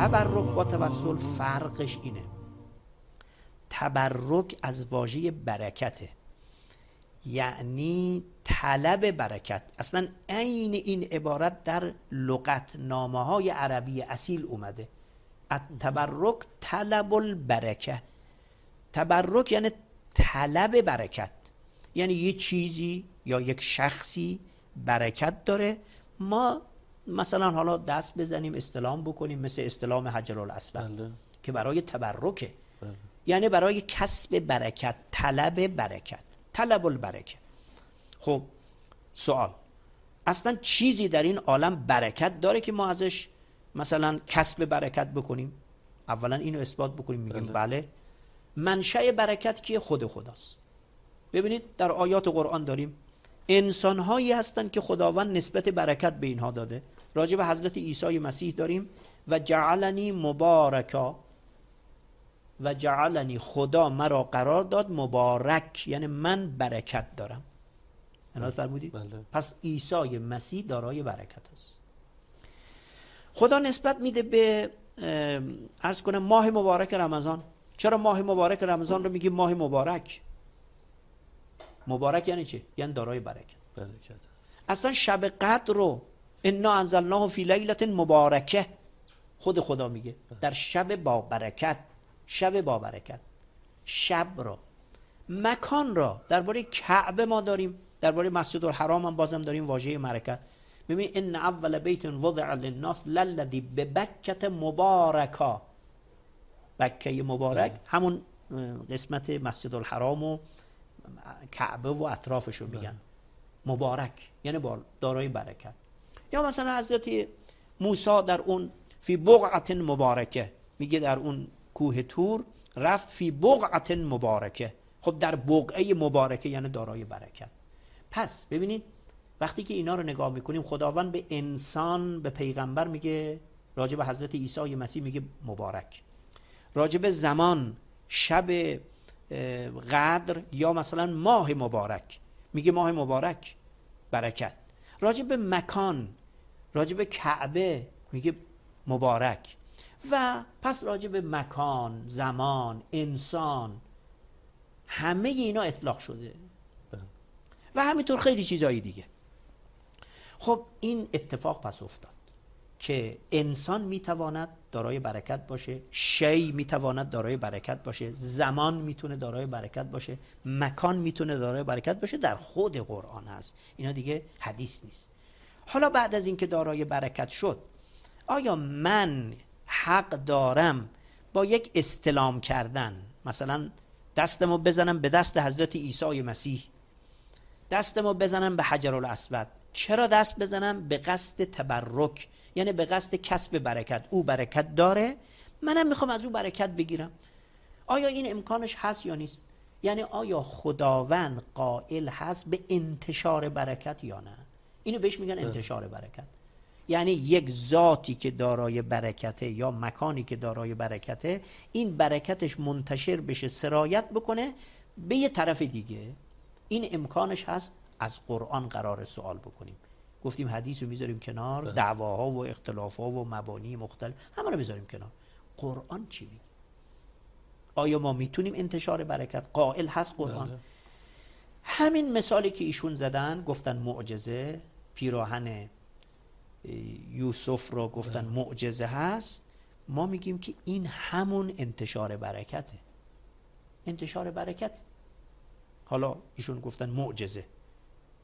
تبرک با توسل فرقش اینه تبرک از واژه برکته یعنی طلب برکت اصلا عین این عبارت در لغت نامه های عربی اصیل اومده تبرک طلب البرکه تبرک یعنی طلب برکت یعنی یه چیزی یا یک شخصی برکت داره ما مثلا حالا دست بزنیم استلام بکنیم مثل استلام حجر الاسود بله. که برای تبرکه بله. یعنی برای کسب برکت طلب برکت طلب البرکه خب سوال اصلا چیزی در این عالم برکت داره که ما ازش مثلا کسب برکت بکنیم اولا اینو اثبات بکنیم میگیم بله, بله. برکت کیه خود خداست ببینید در آیات قرآن داریم انسان هایی هستند که خداوند نسبت برکت به اینها داده راجع به حضرت عیسی مسیح داریم و جعلنی مبارکا و جعلنی خدا مرا قرار داد مبارک یعنی من برکت دارم انات فرمودی؟ بله. پس عیسی مسیح دارای برکت است خدا نسبت میده به ارز کنه ماه مبارک رمضان چرا ماه مبارک رمضان رو میگی ماه مبارک مبارک یعنی چی؟ یعنی دارای برکت برکت اصلا شب قدر رو انا انزلناه فی لیلت مبارکه خود خدا میگه در شب با برکت شب با برکت شب را مکان را درباره کعبه ما داریم درباره مسجد الحرام هم بازم داریم واژه مرکت ببین ان اول بیت وضع للناس للذی به بکت مبارکا بکه مبارک بله. همون قسمت مسجد الحرام و کعبه و اطرافش رو بله. میگن مبارک یعنی دارای برکت یا مثلا حضرت موسی در اون فی بقعت مبارکه میگه در اون کوه تور رفت فی بقعت مبارکه خب در بقعه مبارکه یعنی دارای برکت پس ببینید وقتی که اینا رو نگاه میکنیم خداوند به انسان به پیغمبر میگه راجب حضرت عیسی مسیح میگه مبارک راجب زمان شب قدر یا مثلا ماه مبارک میگه ماه مبارک برکت راجب مکان راجب کعبه میگه مبارک و پس راجب مکان زمان انسان همه اینا اطلاق شده بله. و همینطور خیلی چیزایی دیگه خب این اتفاق پس افتاد که انسان میتواند دارای برکت باشه شی میتواند دارای برکت باشه زمان میتونه دارای برکت باشه مکان میتونه دارای برکت باشه در خود قرآن هست اینا دیگه حدیث نیست حالا بعد از اینکه دارای برکت شد آیا من حق دارم با یک استلام کردن مثلا دستمو بزنم به دست حضرت عیسی مسیح دستمو بزنم به حجر الاسود چرا دست بزنم به قصد تبرک یعنی به قصد کسب برکت او برکت داره منم میخوام از او برکت بگیرم آیا این امکانش هست یا نیست یعنی آیا خداوند قائل هست به انتشار برکت یا نه اینو بهش میگن انتشار برکت یعنی یک ذاتی که دارای برکته یا مکانی که دارای برکته این برکتش منتشر بشه سرایت بکنه به یه طرف دیگه این امکانش هست از قرآن قرار سوال بکنیم گفتیم حدیث رو میذاریم کنار بله. دعواها و اختلافها و مبانی مختلف همه رو میذاریم کنار قرآن چی میگه آیا ما میتونیم انتشار برکت قائل هست قرآن بله. همین مثالی که ایشون زدن گفتن معجزه پیراهن یوسف رو گفتن بله. معجزه هست ما میگیم که این همون انتشار برکته انتشار برکت حالا ایشون گفتن معجزه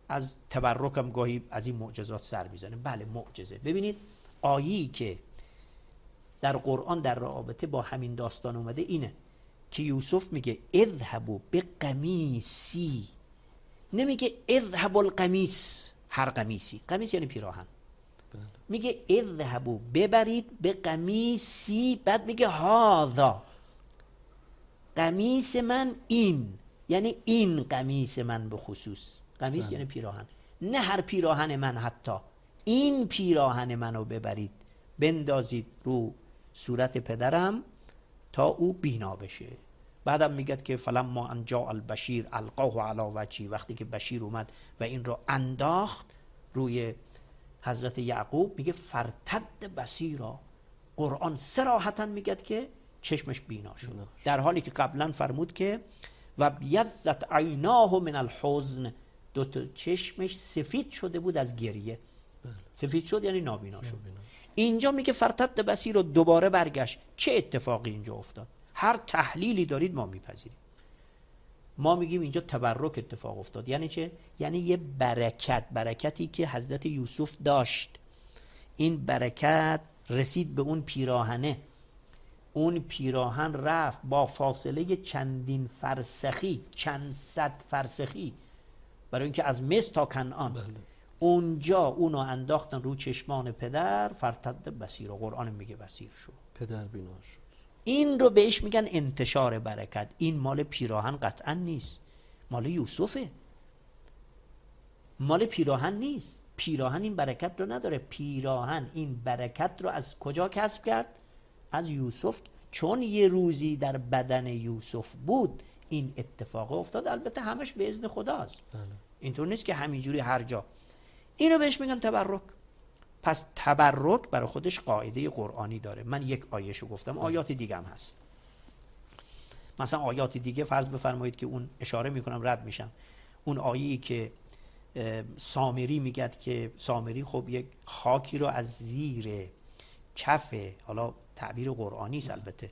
از تبرکم گاهی از این معجزات سر میزنه بله معجزه ببینید آیی که در قرآن در رابطه با همین داستان اومده اینه که یوسف میگه اذهبو به قمیسی نمیگه اذهب القمیس هر قمیسی قمیس یعنی پیراهن بله. میگه اذهبو ببرید به قمیسی بعد میگه هاذا قمیس من این یعنی این قمیس من به خصوص قمیس بله. یعنی پیراهن نه هر پیراهن من حتی این پیراهن منو ببرید بندازید رو صورت پدرم تا او بینا بشه بعدم میگد که ما انجا البشیر القاه علا وچی وقتی که بشیر اومد و این رو انداخت روی حضرت یعقوب میگه فرتد بسیرا قرآن سراحتا میگد که چشمش بینا شد در حالی که قبلا فرمود که و بیزت عیناه من الحزن دو چشمش سفید شده بود از گریه بله. سفید شد یعنی نابینا شد اینجا میگه فرتد بسیر رو دوباره برگشت چه اتفاقی اینجا افتاد هر تحلیلی دارید ما میپذیریم ما میگیم اینجا تبرک اتفاق افتاد یعنی چه یعنی یه برکت برکتی که حضرت یوسف داشت این برکت رسید به اون پیراهنه اون پیراهن رفت با فاصله چندین فرسخی چند صد فرسخی برای اینکه از مصر تا کنعان بله. اونجا اونو انداختن رو چشمان پدر فرتد بسیر و قرآن میگه بسیر شو پدر بینا شد این رو بهش میگن انتشار برکت این مال پیراهن قطعا نیست مال یوسفه مال پیراهن نیست پیراهن این برکت رو نداره پیراهن این برکت رو از کجا کسب کرد از یوسف چون یه روزی در بدن یوسف بود این اتفاق افتاد البته همش به اذن خداست بله. اینطور نیست که همینجوری هر جا رو بهش میگن تبرک پس تبرک برای خودش قاعده قرآنی داره من یک آیشو گفتم آیات دیگه هست مثلا آیات دیگه فرض بفرمایید که اون اشاره میکنم رد میشم اون آیی که سامری میگد که سامری خب یک خاکی رو از زیر کف حالا تعبیر قرآنی است البته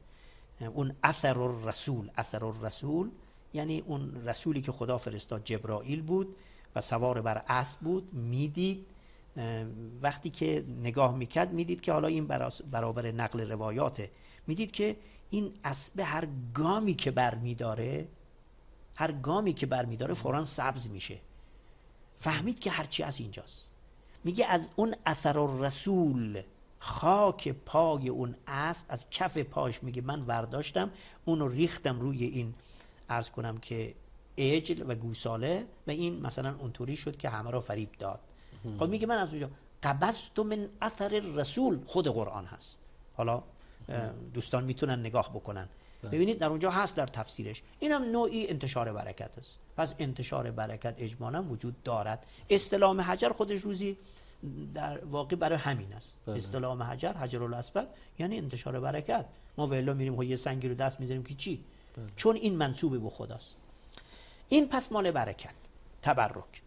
اون اثر الرسول اثر الرسول یعنی اون رسولی که خدا فرستاد جبرائیل بود و سوار بر اسب بود میدید وقتی که نگاه میکرد میدید که حالا این برابر نقل روایاته میدید که این اسب هر گامی که بر میداره هر گامی که بر میداره فورا سبز میشه فهمید که هرچی از اینجاست میگه از اون اثر رسول خاک پای اون اسب از کف پاش میگه من ورداشتم اونو ریختم روی این ارز کنم که اجل و گوساله و این مثلا اونطوری شد که همه را فریب داد خب میگه من از اونجا قبضت من اثر رسول خود قرآن هست حالا دوستان میتونن نگاه بکنن بله. ببینید در اونجا هست در تفسیرش اینم نوعی انتشار برکت است پس انتشار برکت اجمالا وجود دارد استلام حجر خودش روزی در واقع برای همین است بله. استلام حجر حجر الاسود یعنی انتشار برکت ما ولا میریم خب یه سنگی رو دست میزنیم که چی بله. چون این منصوب به خداست این پس مال برکت تبرک